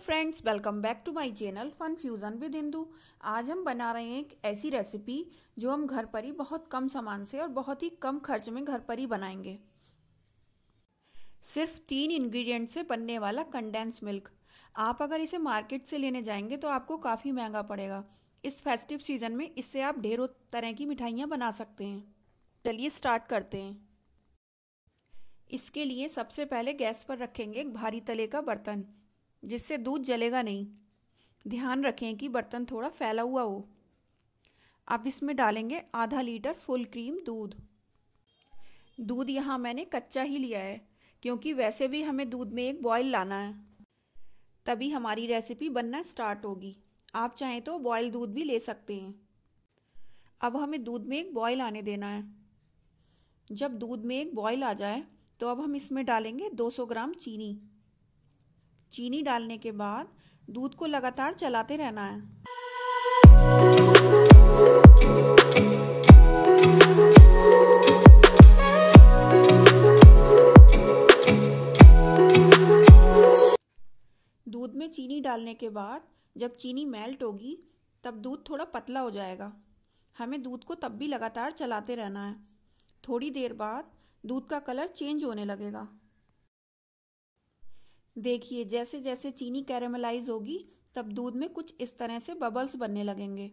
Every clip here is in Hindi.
friends welcome back to my channel fun fusion with Indu आज हम बना रहे हैं एक ऐसी रेसिपी जो हम घर पर ही बहुत कम सामान से और बहुत ही कम खर्च में घर पर ही बनाएंगे सिर्फ तीन इंग्रेडिएंट से बनने वाला कंडेंस मिल्क आप अगर इसे मार्केट से लेने जाएंगे तो आपको काफ़ी महंगा पड़ेगा इस फेस्टिव सीज़न में इससे आप ढेरों तरह की मिठाइयाँ बना सकते हैं चलिए स्टार्ट करते हैं इसके लिए सबसे पहले गैस पर रखेंगे एक भारी तले का बर्तन जिससे दूध जलेगा नहीं ध्यान रखें कि बर्तन थोड़ा फैला हुआ हो अब इसमें डालेंगे आधा लीटर फुल क्रीम दूध दूध यहाँ मैंने कच्चा ही लिया है क्योंकि वैसे भी हमें दूध में एक बॉयल लाना है तभी हमारी रेसिपी बनना स्टार्ट होगी आप चाहें तो बॉयल दूध भी ले सकते हैं अब हमें दूध में एक बॉयल आने देना है जब दूध में एक बॉयल आ जाए तो अब हम इसमें डालेंगे 200 ग्राम चीनी चीनी डालने के बाद दूध को लगातार चलाते रहना है दूध में चीनी डालने के बाद जब चीनी मेल्ट होगी तब दूध थोड़ा पतला हो जाएगा हमें दूध को तब भी लगातार चलाते रहना है थोड़ी देर बाद दूध का कलर चेंज होने लगेगा देखिए जैसे जैसे चीनी कैरेमलाइज होगी तब दूध में कुछ इस तरह से बबल्स बनने लगेंगे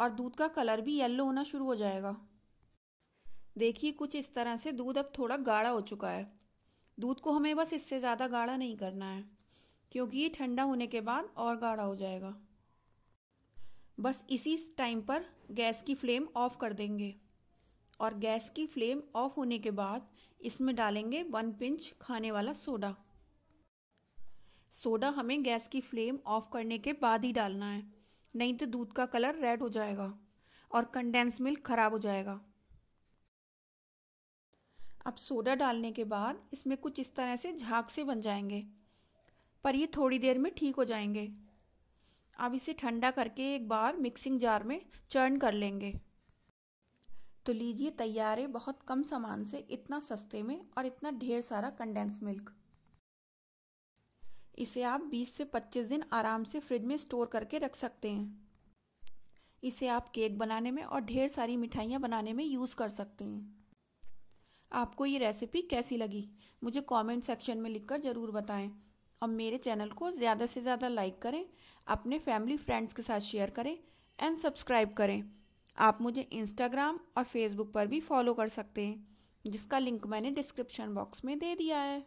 और दूध का कलर भी येलो होना शुरू हो जाएगा देखिए कुछ इस तरह से दूध अब थोड़ा गाढ़ा हो चुका है दूध को हमें बस इससे ज़्यादा गाढ़ा नहीं करना है क्योंकि ये ठंडा होने के बाद और गाढ़ा हो जाएगा बस इसी टाइम पर गैस की फ्लेम ऑफ कर देंगे और गैस की फ्लेम ऑफ होने के बाद इसमें डालेंगे वन पिंच खाने वाला सोडा सोडा हमें गैस की फ्लेम ऑफ करने के बाद ही डालना है नहीं तो दूध का कलर रेड हो जाएगा और कंडेंस मिल्क ख़राब हो जाएगा अब सोडा डालने के बाद इसमें कुछ इस तरह से झाग से बन जाएंगे पर ये थोड़ी देर में ठीक हो जाएंगे अब इसे ठंडा करके एक बार मिक्सिंग जार में चर्न कर लेंगे तो लीजिए तैयार है बहुत कम सामान से इतना सस्ते में और इतना ढेर सारा कंडेंस मिल्क इसे आप 20 से 25 दिन आराम से फ्रिज में स्टोर करके रख सकते हैं इसे आप केक बनाने में और ढेर सारी मिठाइयाँ बनाने में यूज़ कर सकते हैं आपको ये रेसिपी कैसी लगी मुझे कमेंट सेक्शन में लिखकर ज़रूर बताएं और मेरे चैनल को ज़्यादा से ज़्यादा लाइक करें अपने फैमिली फ्रेंड्स के साथ शेयर करें एंड सब्सक्राइब करें आप मुझे इंस्टाग्राम और फेसबुक पर भी फॉलो कर सकते हैं जिसका लिंक मैंने डिस्क्रिप्शन बॉक्स में दे दिया है